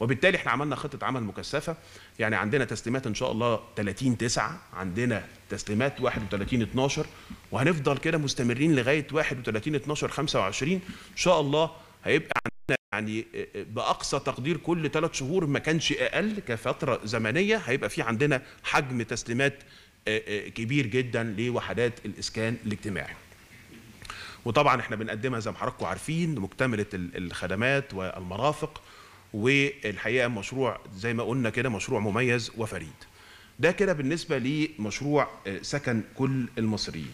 وبالتالي احنا عملنا خطه عمل مكثفه يعني عندنا تسليمات ان شاء الله 30 9 عندنا تسليمات 31 12 وهنفضل كده مستمرين لغايه 31 12 25 ان شاء الله هيبقى عندنا يعني باقصى تقدير كل ثلاث شهور ما كانش اقل كفتره زمنيه هيبقى في عندنا حجم تسليمات آه، آه، كبير جدا لوحدات الاسكان الاجتماعي. وطبعا احنا بنقدمها زي ما حضراتكم عارفين مكتمله الخدمات والمرافق والحقيقه مشروع زي ما قلنا كده مشروع مميز وفريد ده كده بالنسبه لمشروع آه، سكن كل المصريين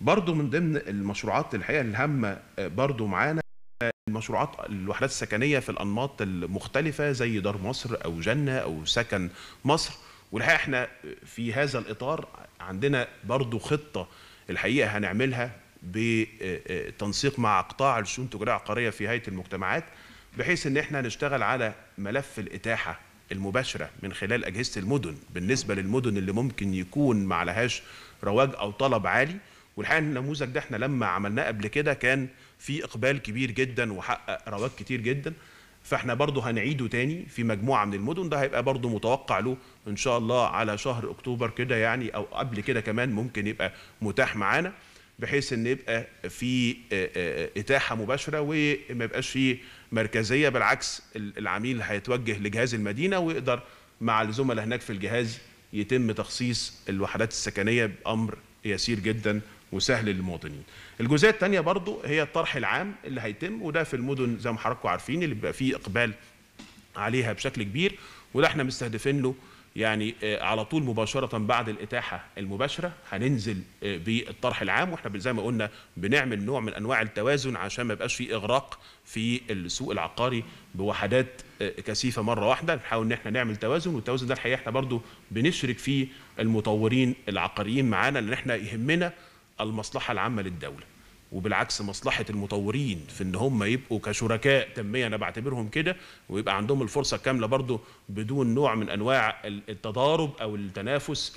برضو من ضمن المشروعات الحقيقه الهامه آه، برضو معانا آه، المشروعات الوحدات السكنيه في الانماط المختلفه زي دار مصر او جنه او سكن مصر والحقيقه احنا في هذا الاطار عندنا برضو خطه الحقيقه هنعملها بتنسيق مع قطاع الشؤون التجاريه العقاريه في هيئه المجتمعات بحيث ان احنا نشتغل على ملف الاتاحه المباشره من خلال اجهزه المدن بالنسبه للمدن اللي ممكن يكون ما عليهاش رواج او طلب عالي والحقيقه النموذج ده احنا لما عملناه قبل كده كان في اقبال كبير جدا وحقق رواج كتير جدا فاحنا برضه هنعيده تاني في مجموعه من المدن ده هيبقى برضه متوقع له ان شاء الله على شهر اكتوبر كده يعني او قبل كده كمان ممكن يبقى متاح معانا بحيث ان يبقى في آه، آه، اتاحه مباشره وما يبقاش في مركزيه بالعكس العميل هيتوجه لجهاز المدينه ويقدر مع الزملاء هناك في الجهاز يتم تخصيص الوحدات السكنيه بامر يسير جدا وسهل للمواطنين. الجزئيه الثانيه برضو هي الطرح العام اللي هيتم وده في المدن زي ما حضراتكم عارفين اللي بيبقى فيه اقبال عليها بشكل كبير وده احنا مستهدفين له يعني آه، على طول مباشرة بعد الإتاحة المباشرة هننزل آه، بالطرح العام واحنا زي ما قلنا بنعمل نوع من أنواع التوازن عشان ما يبقاش في إغراق في السوق العقاري بوحدات آه، كثيفة مرة واحدة بنحاول إن احنا نعمل توازن والتوازن ده الحقيقة احنا برضو بنشرك فيه المطورين العقاريين معانا لأن احنا يهمنا المصلحة العامة للدولة وبالعكس مصلحه المطورين في ان هم يبقوا كشركاء تنميه انا بعتبرهم كده ويبقى عندهم الفرصه الكامله برضه بدون نوع من انواع التضارب او التنافس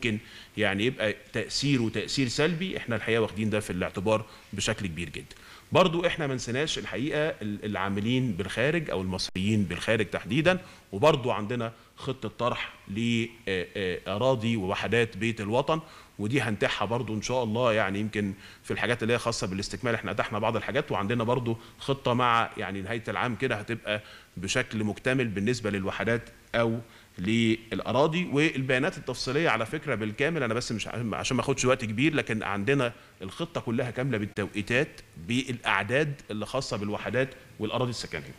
ممكن يعني يبقى تاثيره تاثير سلبي احنا الحقيقه واخدين ده في الاعتبار بشكل كبير جدا برضو احنا ما نسيناش الحقيقه العاملين بالخارج او المصريين بالخارج تحديدا وبرضو عندنا خطه طرح لاراضي آه، آه، ووحدات بيت الوطن ودي هنتاحها برضو ان شاء الله يعني يمكن في الحاجات اللي هي خاصه بالاستكمال احنا اتاحنا بعض الحاجات وعندنا برضو خطه مع يعني نهايه العام كده هتبقى بشكل مكتمل بالنسبه للوحدات او للاراضي والبيانات التفصيليه على فكره بالكامل انا بس مش عشان ما اخدش وقت كبير لكن عندنا الخطه كلها كامله بالتوقيتات بالاعداد اللي خاصه بالوحدات والاراضي السكنيه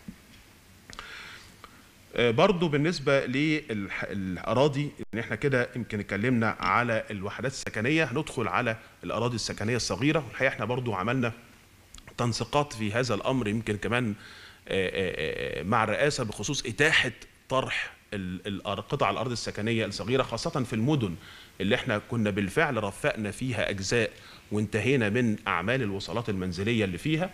آه، برضو بالنسبة للأراضي إن إحنا كده يمكن اتكلمنا على الوحدات السكنية هندخل على الأراضي السكنية الصغيرة والحقيقة إحنا برضو عملنا تنسيقات في هذا الأمر يمكن كمان آه، آه، مع الرئاسة بخصوص إتاحة طرح قطع الأرض السكنية الصغيرة خاصة في المدن اللي احنا كنا بالفعل رفقنا فيها أجزاء وانتهينا من أعمال الوصلات المنزلية اللي فيها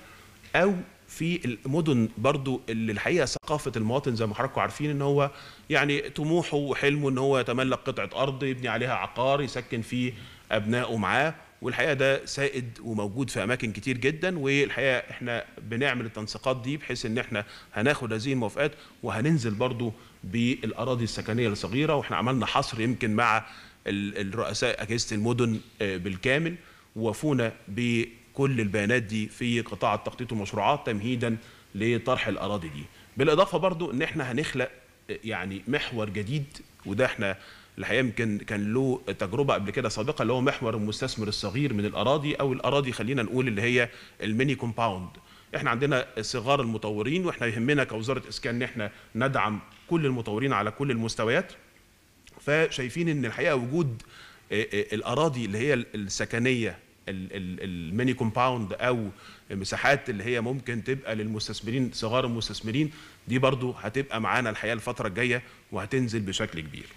او في المدن برضو اللي الحقيقه ثقافه المواطن زي ما حضراتكم عارفين ان هو يعني طموحه وحلمه ان هو يتملك قطعه ارض يبني عليها عقار يسكن فيه ابنائه معاه والحقيقه ده سائد وموجود في اماكن كتير جدا والحقيقه احنا بنعمل التنسيقات دي بحيث ان احنا هناخد هذه الموافقات وهننزل برضو بالاراضي السكنيه الصغيره واحنا عملنا حصر يمكن مع الرؤساء اجهزه المدن آه، بالكامل ووفونا ب كل البيانات دي في قطاع التخطيط والمشروعات تمهيدا لطرح الاراضي دي بالاضافه برضو ان احنا هنخلق يعني محور جديد وده احنا الحقيقه يمكن كان له تجربه قبل كده سابقه اللي هو محور المستثمر الصغير من الاراضي او الاراضي خلينا نقول اللي هي الميني كومباوند احنا عندنا صغار المطورين واحنا يهمنا كوزاره اسكان ان احنا ندعم كل المطورين على كل المستويات فشايفين ان الحقيقه وجود الاراضي اللي هي السكنيه الميني كومباوند او مساحات اللي هي ممكن تبقى للمستثمرين صغار المستثمرين دي برضو هتبقى معانا الحقيقه الفتره الجايه وهتنزل بشكل كبير